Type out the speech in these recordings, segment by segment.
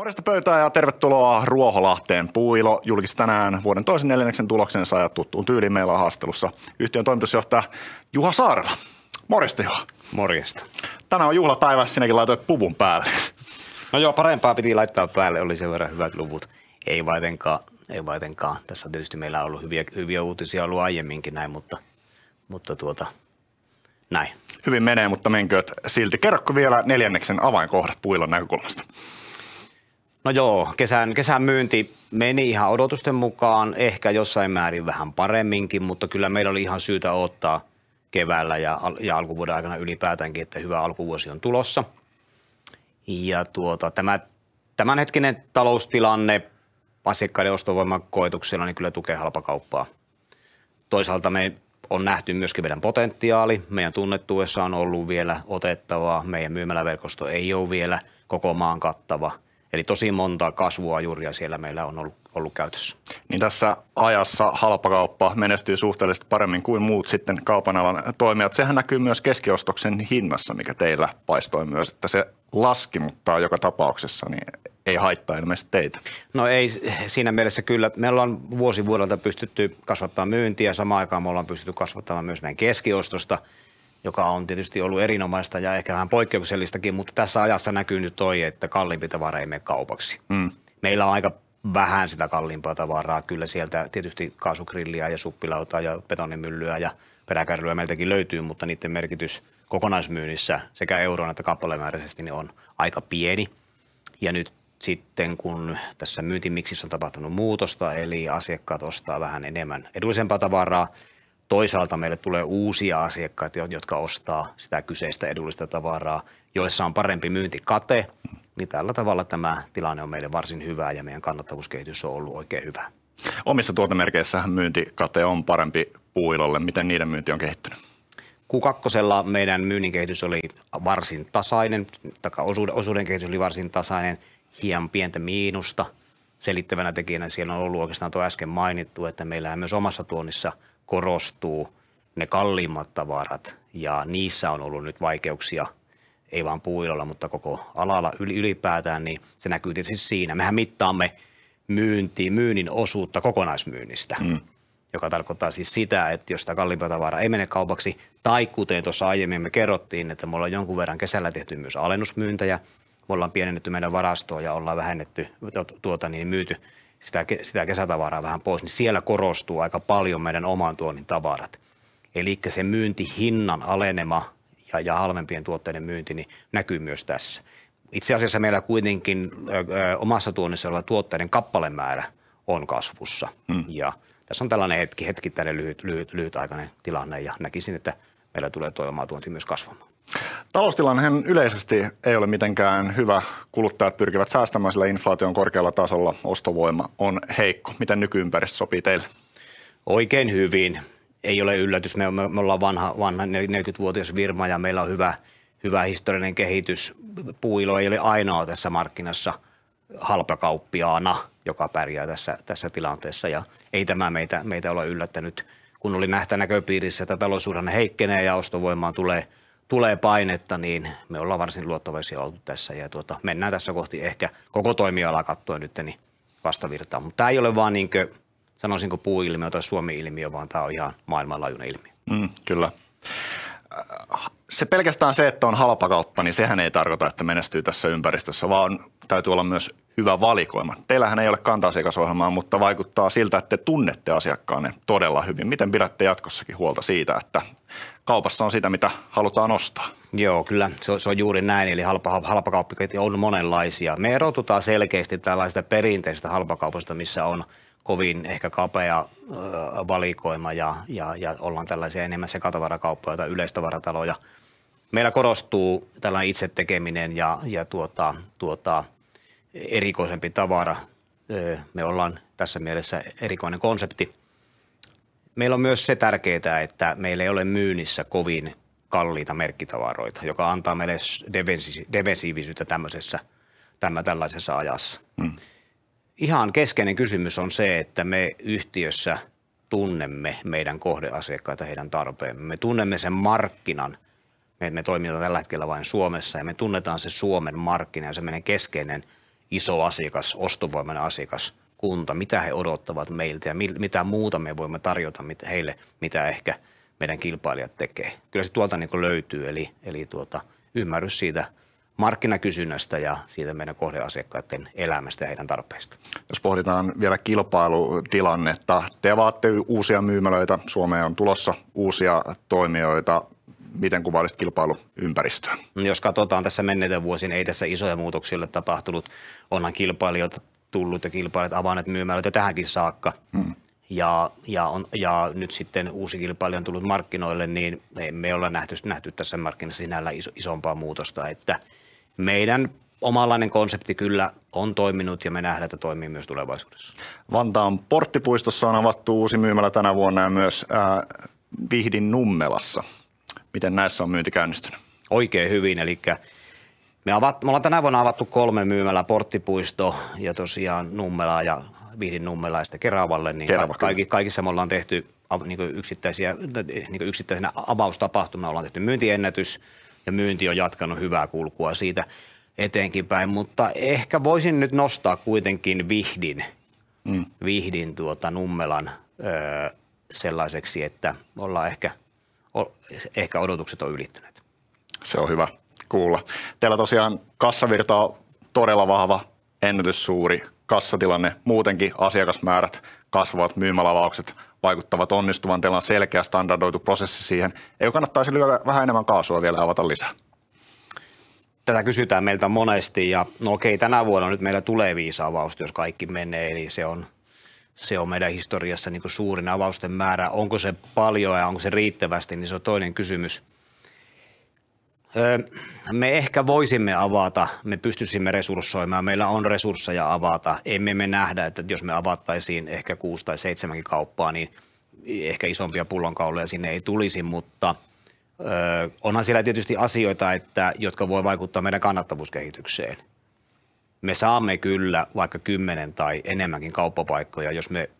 Morjesta pöytää ja tervetuloa Ruoholahteen. Puuilo julkisti tänään vuoden toisen neljänneksen tuloksensa ja tuttuun tyyliin meillä on haastelussa yhtiön toimitusjohtaja Juha Saarela. Morjesta Juha. Morjesta. Tänään on juhlapäivä, sinäkin laitoit puvun päälle. No joo, parempaa piti laittaa päälle, oli sen verran hyvät luvut. Ei vaitenkaan, ei vaitenkaan. Tässä on tietysti meillä on ollut hyviä, hyviä uutisia ollut aiemminkin näin, mutta, mutta tuota, näin. Hyvin menee, mutta menkööt silti. Kerrokko vielä neljänneksen avainkohdat puilon näkökulmasta? No joo, kesän, kesän myynti meni ihan odotusten mukaan, ehkä jossain määrin vähän paremminkin, mutta kyllä meillä oli ihan syytä ottaa keväällä ja, ja alkuvuoden aikana ylipäätäänkin, että hyvä alkuvuosi on tulossa. Ja tuota, tämä, tämänhetkinen taloustilanne asiakkaiden ostovoiman koetuksella niin kyllä tukee halpakauppaa. Toisaalta me on nähty myöskin meidän potentiaali. Meidän tunnettuessa on ollut vielä otettavaa. Meidän myymäläverkosto ei ole vielä koko maan kattava – Eli tosi monta kasvuajuria siellä meillä on ollut, ollut käytössä. Niin tässä ajassa halpakauppa menestyy suhteellisesti paremmin kuin muut sitten kaupan alan toimijat. Sehän näkyy myös keskiostoksen hinnassa, mikä teillä paistoi myös, että se laski, mutta joka tapauksessa niin ei haittaa ilmeisesti teitä. No ei siinä mielessä kyllä. Me ollaan vuosi vuodelta pystytty kasvattamaan myyntiä ja samaan aikaan me ollaan pystytty kasvattamaan myös meidän keskiostosta – joka on tietysti ollut erinomaista ja ehkä vähän poikkeuksellistakin, mutta tässä ajassa näkyy nyt toi, että kalliimpi tavara ei mene kaupaksi. Mm. Meillä on aika vähän sitä kalliimpaa tavaraa kyllä sieltä, tietysti kaasukrilliä ja suppilauta ja betonimyllyä ja peräkärryä meiltäkin löytyy, mutta niiden merkitys kokonaismyynnissä sekä euroon että kappalemääräisesti niin on aika pieni. Ja nyt sitten kun tässä myyntimiksissä on tapahtunut muutosta, eli asiakkaat ostaa vähän enemmän edullisempaa tavaraa, Toisaalta meille tulee uusia asiakkaita, jotka ostaa sitä kyseistä edullista tavaraa, joissa on parempi myyntikate, niin tällä tavalla tämä tilanne on meille varsin hyvä ja meidän kannattavuuskehitys on ollut oikein hyvä. Omissa tuotemerkeissähän myyntikate on parempi puilolle. Miten niiden myynti on kehittynyt? Q2 meidän myynnin kehitys oli varsin tasainen, taka osuuden, osuuden kehitys oli varsin tasainen, hieman pientä miinusta. Selittävänä tekijänä siellä on ollut oikeastaan tuo äsken mainittu, että meillä on myös omassa tuonnissa – korostuu ne kalliimmat tavarat ja niissä on ollut nyt vaikeuksia – ei vain puuilolla, mutta koko alalla ylipäätään, niin se näkyy tietysti siinä. Mehän mittaamme myynti, myynnin osuutta kokonaismyynnistä, mm. joka tarkoittaa siis sitä, että jos sitä kalliimpaa tavaraa ei mene kaupaksi, tai kuten tuossa aiemmin me kerrottiin, että me ollaan jonkun verran kesällä tehty myös alennusmyyntäjä, me ollaan pienennetty meidän varastoa ja ollaan vähennetty, tuota, niin myyty sitä, sitä kesätavaraa vähän pois, niin siellä korostuu aika paljon meidän oman tuonnin tavarat. Eli se myyntihinnan alenema ja, ja halvempien tuotteiden myynti niin näkyy myös tässä. Itse asiassa meillä kuitenkin ö, ö, omassa tuonnissa oleva tuotteiden kappalemäärä on kasvussa. Hmm. Ja tässä on tällainen hetki, hetkittäinen lyhyt, lyhyt, lyhytaikainen tilanne ja näkisin, että meillä tulee tuo oma tuonti myös kasvamaan. Taloustilannehan yleisesti ei ole mitenkään hyvä. Kuluttajat pyrkivät säästämään, sillä inflaation korkealla tasolla ostovoima on heikko. Miten nykyympäristö sopii teille? Oikein hyvin. Ei ole yllätys. Me, ollaan vanha, vanha 40-vuotias virma ja meillä on hyvä, hyvä historiallinen kehitys. Puuilo ei ole ainoa tässä markkinassa halpakauppiaana, joka pärjää tässä, tässä tilanteessa. Ja ei tämä meitä, meitä ole yllättänyt, kun oli nähtä näköpiirissä, että taloussuhdanne heikkenee ja ostovoimaan tulee – tulee painetta, niin me ollaan varsin luottavaisia oltu tässä ja tuota, mennään tässä kohti ehkä koko toimialaa katsoen nyt niin vastavirtaa. Mutta tämä ei ole vaan niin kuin, sanoisinko puuilmiö tai Suomi-ilmiö, vaan tämä on ihan maailmanlaajuinen ilmiö. Mm, kyllä. Äh, se pelkästään se, että on halpa kauppa, niin sehän ei tarkoita, että menestyy tässä ympäristössä, vaan täytyy olla myös hyvä valikoima. Teillähän ei ole kanta-asiakasohjelmaa, mutta vaikuttaa siltä, että te tunnette asiakkaanne todella hyvin. Miten pidätte jatkossakin huolta siitä, että kaupassa on sitä, mitä halutaan ostaa. Joo, kyllä se on, se on juuri näin. Eli halpa, halpakauppiaita on monenlaisia. Me erotutaan selkeästi tällaista perinteistä halpakaupasta, missä on kovin ehkä kapea ö, valikoima ja, ja, ja ollaan tällaisia enemmän sekatavarakauppoja tai yleistavarataloja. Meillä korostuu tällainen itse tekeminen ja, ja tuota, tuota, erikoisempi tavara. me ollaan tässä mielessä erikoinen konsepti – Meillä on myös se tärkeää, että meillä ei ole myynnissä kovin kalliita merkkitavaroita, joka antaa meille defensiivisyyttä tämmöisessä, tämä, tällaisessa ajassa. Mm. Ihan keskeinen kysymys on se, että me yhtiössä tunnemme meidän kohdeasiakkaita, heidän tarpeemme. Me tunnemme sen markkinan. Me, me toimitaan tällä hetkellä vain Suomessa ja me tunnetaan se Suomen markkina ja se meidän keskeinen iso asiakas, ostovoimainen asiakas – kunta, mitä he odottavat meiltä ja mitä muuta me voimme tarjota heille, mitä ehkä meidän kilpailijat tekee. Kyllä se tuolta niin löytyy, eli, eli tuota, ymmärrys siitä markkinakysynnästä ja siitä meidän kohdeasiakkaiden elämästä ja heidän tarpeista. Jos pohditaan vielä kilpailutilannetta, te vaatte uusia myymälöitä, Suomeen on tulossa uusia toimijoita, miten kuvailisit kilpailuympäristöä? Jos katsotaan tässä menneiden vuosien ei tässä isoja muutoksia ole tapahtunut. Onhan kilpailijoita tullut ja kilpailijat avanneet myymälöitä jo tähänkin saakka. Hmm. Ja, ja, on, ja, nyt sitten uusi kilpailija on tullut markkinoille, niin me emme ole nähty, nähty tässä markkinassa sinällä iso, isompaa muutosta. Että meidän omanlainen konsepti kyllä on toiminut ja me nähdään, että toimii myös tulevaisuudessa. Vantaan Porttipuistossa on avattu uusi myymälä tänä vuonna ja myös äh, Vihdin Nummelassa. Miten näissä on myynti käynnistynyt? Oikein hyvin, eli me, avat, me ollaan tänä vuonna avattu kolme myymälää, Porttipuisto ja tosiaan Nummela ja Vihdin Nummela ja sitten Keravalle. Niin Kerava, kaikki, kaikissa me ollaan tehty niin yksittäisiä, niin yksittäisenä avaustapahtumana ollaan tehty myyntiennätys ja myynti on jatkanut hyvää kulkua siitä eteenkin päin, mutta ehkä voisin nyt nostaa kuitenkin Vihdin, mm. Vihdin tuota Nummelan ö, öö, sellaiseksi, että ollaan ehkä, o, ehkä odotukset on ylittyneet. Se on hyvä kuulla. Teillä tosiaan kassavirta on todella vahva, ennätyssuuri kassatilanne, muutenkin asiakasmäärät kasvavat, myymälavaukset vaikuttavat onnistuvan, teillä on selkeä standardoitu prosessi siihen. Ei kannattaisi lyödä vähän enemmän kaasua vielä avata lisää? Tätä kysytään meiltä monesti ja no okei, tänä vuonna nyt meillä tulee viisi avausta, jos kaikki menee, eli se on, se on meidän historiassa niin suurin avausten määrä. Onko se paljon ja onko se riittävästi, niin se on toinen kysymys – me ehkä voisimme avata, me pystyisimme resurssoimaan, meillä on resursseja avata. Emme me nähdä, että jos me avattaisiin ehkä kuusi tai seitsemänkin kauppaa, niin ehkä isompia pullonkauloja sinne ei tulisi, mutta onhan siellä tietysti asioita, että, jotka voi vaikuttaa meidän kannattavuuskehitykseen. Me saamme kyllä vaikka kymmenen tai enemmänkin kauppapaikkoja, jos me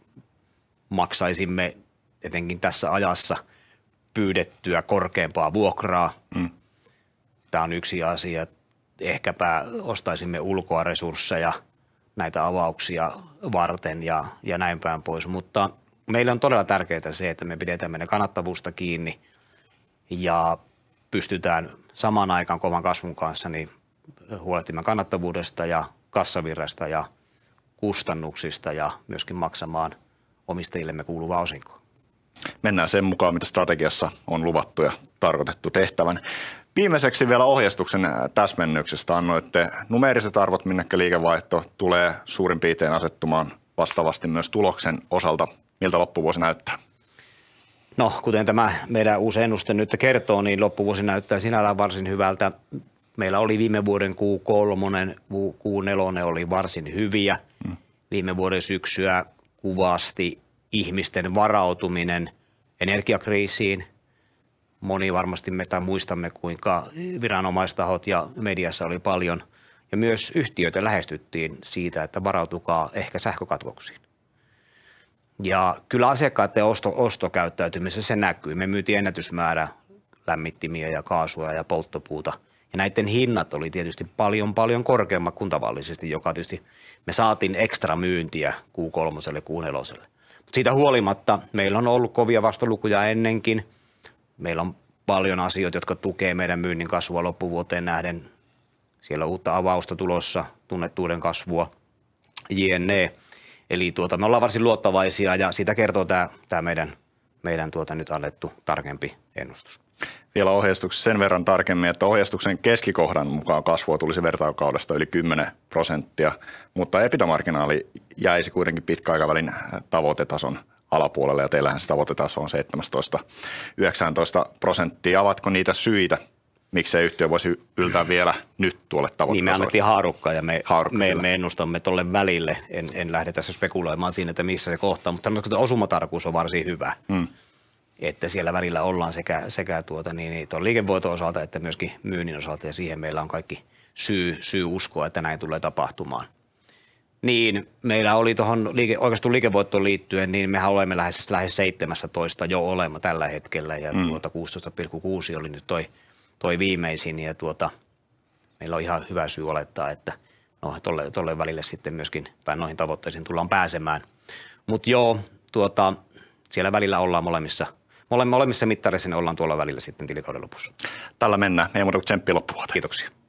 maksaisimme etenkin tässä ajassa pyydettyä korkeampaa vuokraa, mm Tämä on yksi asia. että Ehkäpä ostaisimme ulkoa resursseja näitä avauksia varten ja, ja näin päin pois, mutta meillä on todella tärkeää se, että me pidetään meidän kannattavuusta kiinni ja pystytään samaan aikaan kovan kasvun kanssa niin huolehtimaan kannattavuudesta ja kassavirrasta ja kustannuksista ja myöskin maksamaan omistajillemme kuuluvaa osinkoa. Mennään sen mukaan, mitä strategiassa on luvattu ja tarkoitettu tehtävän. Viimeiseksi vielä ohjeistuksen äh, täsmennyksestä annoitte numeeriset arvot, minnekä liikevaihto tulee suurin piirtein asettumaan vastaavasti myös tuloksen osalta. Miltä loppuvuosi näyttää? No, kuten tämä meidän uusi ennuste nyt kertoo, niin loppuvuosi näyttää sinällään varsin hyvältä. Meillä oli viime vuoden Q3, Q4 oli varsin hyviä. Mm. Viime vuoden syksyä kuvasti ihmisten varautuminen energiakriisiin – moni varmasti me tai muistamme, kuinka viranomaistahot ja mediassa oli paljon ja myös yhtiöitä lähestyttiin siitä, että varautukaa ehkä sähkökatkoksiin. Ja kyllä asiakkaiden osto, ostokäyttäytymisessä se näkyy. Me myytiin ennätysmäärä lämmittimiä ja kaasua ja polttopuuta. Ja näiden hinnat oli tietysti paljon paljon korkeammat kuin tavallisesti, joka tietysti me saatiin ekstra myyntiä Q3, Q4. Mutta siitä huolimatta meillä on ollut kovia vastalukuja ennenkin – Meillä on paljon asioita, jotka tukee meidän myynnin kasvua loppuvuoteen nähden. Siellä on uutta avausta tulossa, tunnettuuden kasvua, jne. Eli tuota, me ollaan varsin luottavaisia ja siitä kertoo tämä, tämä meidän, meidän tuota nyt annettu tarkempi ennustus. Vielä ohjeistuksen sen verran tarkemmin, että ohjeistuksen keskikohdan mukaan kasvua tulisi vertailukaudesta yli 10 prosenttia, mutta epitamarginaali jäisi kuitenkin pitkäaikavälin tavoitetason alapuolelle ja teillähän se tavoitetaso on 17-19 prosenttia. Avatko niitä syitä, se yhtiö voisi yltää vielä nyt tuolle tavoitteeseen. Niin me annettiin haarukkaa ja me, Haarukka, me, me ennustamme tuolle välille. En, en lähde tässä spekuloimaan siinä, että missä se kohtaa, mutta sanotaanko, että osumatarkuus on varsin hyvä. Hmm. Että siellä välillä ollaan sekä, sekä tuota, niin, niin, tuon liikevoiton osalta että myöskin myynnin osalta ja siihen meillä on kaikki syy, syy uskoa, että näin tulee tapahtumaan niin meillä oli tuohon liike, oikeastaan liikevoittoon liittyen, niin me olemme lähes, lähes 17 jo olema tällä hetkellä ja mm. tuota 16,6 oli nyt toi, toi viimeisin ja tuota, meillä on ihan hyvä syy olettaa, että no, tolle, tolle välille sitten myöskin, tai noihin tavoitteisiin tullaan pääsemään. Mutta joo, tuota, siellä välillä ollaan molemmissa, molemmissa mittareissa, niin ollaan tuolla välillä sitten tilikauden lopussa. Tällä mennään, ei muuta kuin tsemppi loppuvuotta. Kiitoksia.